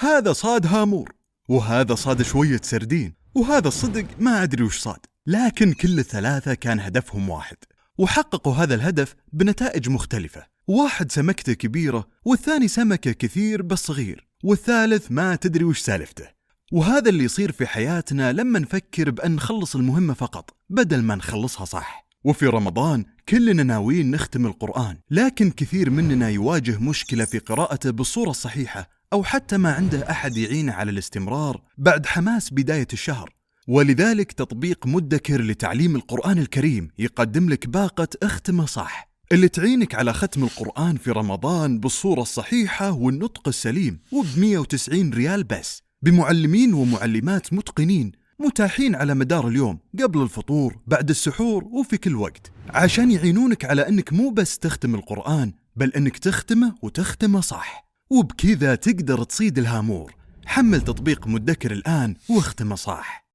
هذا صاد هامور وهذا صاد شوية سردين وهذا الصدق ما أدري وش صاد لكن كل الثلاثة كان هدفهم واحد وحققوا هذا الهدف بنتائج مختلفة واحد سمكته كبيرة والثاني سمكة كثير بس صغير والثالث ما تدري وش سالفته وهذا اللي يصير في حياتنا لما نفكر بأن نخلص المهمة فقط بدل ما نخلصها صح وفي رمضان كلنا ناويين نختم القرآن لكن كثير مننا يواجه مشكلة في قراءته بالصورة الصحيحة أو حتى ما عنده أحد يعينه على الاستمرار بعد حماس بداية الشهر ولذلك تطبيق مدكر لتعليم القرآن الكريم يقدم لك باقة اختمه صح اللي تعينك على ختم القرآن في رمضان بالصورة الصحيحة والنطق السليم وب 190 ريال بس بمعلمين ومعلمات متقنين متاحين على مدار اليوم قبل الفطور بعد السحور وفي كل وقت عشان يعينونك على أنك مو بس تختم القرآن بل أنك تختمه وتختمه صح وبكذا تقدر تصيد الهامور حمل تطبيق مدكر الآن واختمه صح